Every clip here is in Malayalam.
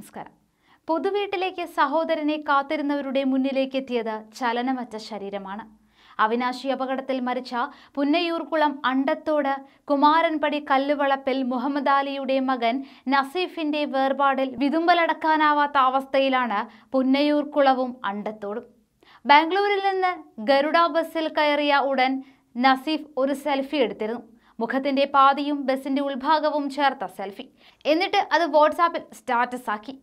നമസ്കാരം പൊതുവീട്ടിലേക്ക് സഹോദരനെ കാത്തിരുന്നവരുടെ മുന്നിലേക്ക് എത്തിയത് ചലനമറ്റ ശരീരമാണ് അവിനാശി അപകടത്തിൽ മരിച്ച പുന്നയൂർകുളം അണ്ടത്തോട് കുമാരൻപടി കല്ലുവളപ്പിൽ മുഹമ്മദ് അലിയുടെ മകൻ നസീഫിന്റെ വേർപാടിൽ വിതുമ്പലടക്കാനാവാത്ത അവസ്ഥയിലാണ് പുന്നയൂർകുളവും അണ്ടത്തോടും ബാംഗ്ലൂരിൽ നിന്ന് ഗരുഡ ബസ്സിൽ കയറിയ ഉടൻ നസീഫ് ഒരു സെൽഫി എടുത്തിരുന്നു മുഖത്തിന്റെ പാതിയും ബസിന്റെ ഉൾഭാഗവും ചേർത്ത സെൽഫി എന്നിട്ട് അത് വാട്സാപ്പിൽ സ്റ്റാറ്റസ് ആക്കി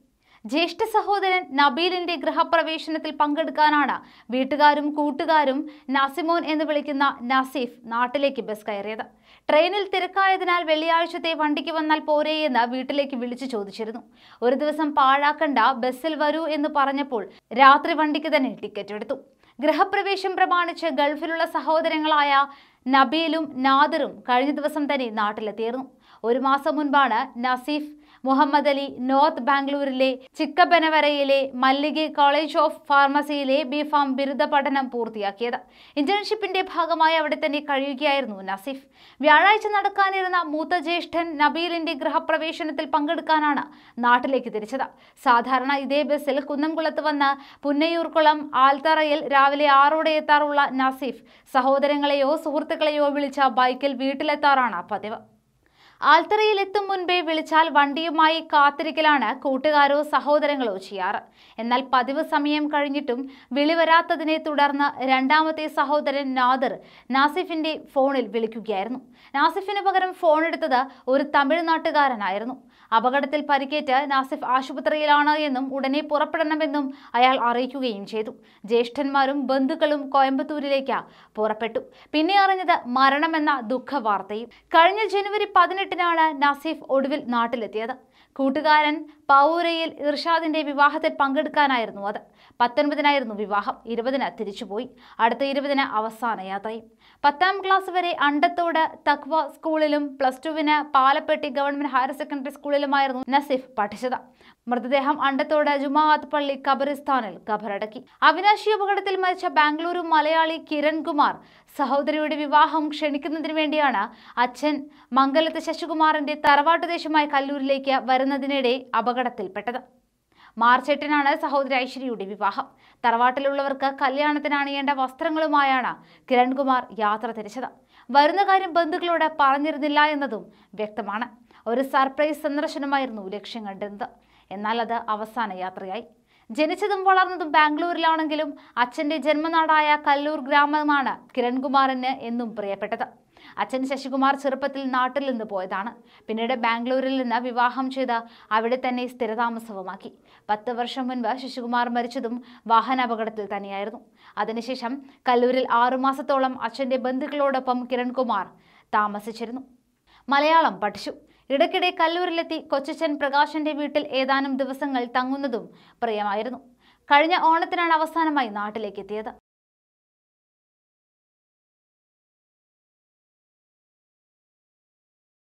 ജ്യേഷ്ഠ സഹോദരൻ നബീലിന്റെ ഗൃഹപ്രവേശനത്തിൽ പങ്കെടുക്കാനാണ് വീട്ടുകാരും കൂട്ടുകാരും നാസിമോൻ എന്ന് വിളിക്കുന്ന നാസിഫ് നാട്ടിലേക്ക് ബസ് കയറിയത് ട്രെയിനിൽ തിരക്കായതിനാൽ വെള്ളിയാഴ്ചത്തെ വണ്ടിക്ക് വന്നാൽ പോരേ എന്ന് വീട്ടിലേക്ക് വിളിച്ചു ചോദിച്ചിരുന്നു ഒരു ദിവസം പാഴാക്കണ്ട ബസ്സിൽ വരൂ എന്ന് പറഞ്ഞപ്പോൾ രാത്രി വണ്ടിക്ക് തന്നെ ടിക്കറ്റ് എടുത്തു ഗൃഹപ്രവേശം പ്രമാണിച്ച് ഗൾഫിലുള്ള സഹോദരങ്ങളായ നബീലും നാദറും കഴിഞ്ഞ ദിവസം തന്നെ നാട്ടിലെത്തിയിരുന്നു ഒരു മാസം മുൻപാണ് നസീഫ് മുഹമ്മദ് അലി നോർത്ത് ബാംഗ്ലൂരിലെ ചിക്കബനവരയിലെ മല്ലികി കോളേജ് ഓഫ് ഫാർമസിയിലെ ബി ഫാം ബിരുദ പഠനം പൂർത്തിയാക്കിയത് ഇന്റേൺഷിപ്പിന്റെ ഭാഗമായി അവിടെ തന്നെ കഴിയുകയായിരുന്നു നസീഫ് വ്യാഴാഴ്ച നടക്കാനിരുന്ന മൂത്ത ജ്യേഷ്ഠൻ നബീലിന്റെ ഗൃഹപ്രവേശനത്തിൽ പങ്കെടുക്കാനാണ് നാട്ടിലേക്ക് തിരിച്ചത് സാധാരണ ഇതേ ബസ്സിൽ കുന്നംകുളത്ത് വന്ന് പുന്നയൂർക്കുളം ആൽത്തറയിൽ രാവിലെ ആറോടെ എത്താറുള്ള നസീഫ് സഹോദരങ്ങളെയോ സുഹൃത്തുക്കളെയോ വിളിച്ച ബൈക്കിൽ വീട്ടിലെത്താറാണ് പതിവ് ആൽത്തറയിലെത്തും മുൻപേ വിളിച്ചാൽ വണ്ടിയുമായി കാത്തിരിക്കലാണ് കൂട്ടുകാരോ സഹോദരങ്ങളോ ചെയ്യാറ് എന്നാൽ പതിവ് സമയം കഴിഞ്ഞിട്ടും വിളി വരാത്തതിനെ തുടർന്ന് രണ്ടാമത്തെ സഹോദരൻ നാദർ നാസിഫിന്റെ ഫോണിൽ വിളിക്കുകയായിരുന്നു നാസിഫിന് പകരം ഫോണെടുത്തത് ഒരു തമിഴ്നാട്ടുകാരനായിരുന്നു അപകടത്തിൽ പരിക്കേറ്റ് നാസിഫ് ആശുപത്രിയിലാണ് എന്നും ഉടനെ പുറപ്പെടണമെന്നും അയാൾ അറിയിക്കുകയും ചെയ്തു ജ്യേഷ്ഠന്മാരും ബന്ധുക്കളും കോയമ്പത്തൂരിലേക്ക് പുറപ്പെട്ടു പിന്നെ അറിഞ്ഞത് മരണമെന്ന വാർത്തയും കഴിഞ്ഞ ജനുവരി പതിനെട്ട് പതിനെട്ടിനാണ് നസീഫ് ഒടുവിൽ നാട്ടിലെത്തിയത് കൂട്ടുകാരൻ പൗരയിൽ ഇർഷാദിന്റെ വിവാഹത്തിൽ പങ്കെടുക്കാനായിരുന്നു അത് പത്തൊൻപതിനായിരുന്നു വിവാഹം ഇരുപതിന് തിരിച്ചുപോയി അടുത്ത ഇരുപതിന് അവസാന യാത്രയും പത്താം ക്ലാസ് വരെ അണ്ടത്തോട് തക്വ സ്കൂളിലും പ്ലസ് ടുവിന് പാലപ്പെട്ടി ഗവൺമെന്റ് ഹയർ സെക്കൻഡറി സ്കൂളിലുമായിരുന്നു നസീഫ് പഠിച്ചത് മൃതദേഹം അണ്ടത്തോട് ജുമാഅത്ത് പള്ളി കബറിസ്ഥാനിൽ കബറടക്കി അവിനാശി അപകടത്തിൽ മരിച്ച ബാംഗ്ലൂരു മലയാളി കിരൺകുമാർ സഹോദരിയുടെ വിവാഹം ക്ഷണിക്കുന്നതിന് വേണ്ടിയാണ് അച്ഛൻ മംഗലത്ത് ശശികുമാറിന്റെ തറവാട്ടുദേശമായ കല്ലൂരിലേക്ക് വരുന്നതിനിടെ അപകടത്തിൽപ്പെട്ടത് മാർച്ച് എട്ടിനാണ് സഹോദരി ഐശ്വര്യയുടെ വിവാഹം തറവാട്ടിലുള്ളവർക്ക് കല്യാണത്തിന് അണിയേണ്ട വസ്ത്രങ്ങളുമായാണ് കിരൺകുമാർ യാത്ര തിരിച്ചത് വരുന്ന കാര്യം ബന്ധുക്കളോട് പറഞ്ഞിരുന്നില്ല എന്നതും വ്യക്തമാണ് ഒരു സർപ്രൈസ് സന്ദർശനമായിരുന്നു ലക്ഷ്യം കണ്ടിരുന്നത് എന്നാൽ അത് അവസാന യാത്രയായി ജനിച്ചതും വളർന്നതും ബാംഗ്ലൂരിലാണെങ്കിലും അച്ഛൻ്റെ ജന്മനാടായ കല്ലൂർ ഗ്രാമമാണ് കിരൺകുമാറിന് എന്നും പ്രിയപ്പെട്ടത് അച്ഛൻ ശശികുമാർ ചെറുപ്പത്തിൽ നാട്ടിൽ നിന്ന് പോയതാണ് പിന്നീട് ബാംഗ്ലൂരിൽ നിന്ന് വിവാഹം ചെയ്ത് അവിടെ തന്നെ സ്ഥിരതാമസവുമാക്കി പത്ത് വർഷം മുൻപ് ശശികുമാർ മരിച്ചതും വാഹനാപകടത്തിൽ തന്നെയായിരുന്നു അതിനുശേഷം കല്ലൂരിൽ ആറുമാസത്തോളം അച്ഛൻ്റെ ബന്ധുക്കളോടൊപ്പം കിരൺകുമാർ താമസിച്ചിരുന്നു മലയാളം പഠിച്ചു ഇടയ്ക്കിടെ കല്ലൂരിലെത്തി കൊച്ചച്ഛൻ പ്രകാശന്റെ വീട്ടിൽ ഏതാനും ദിവസങ്ങൾ തങ്ങുന്നതും പ്രിയമായിരുന്നു കഴിഞ്ഞ ഓണത്തിനാണ് അവസാനമായി നാട്ടിലേക്ക് എത്തിയത്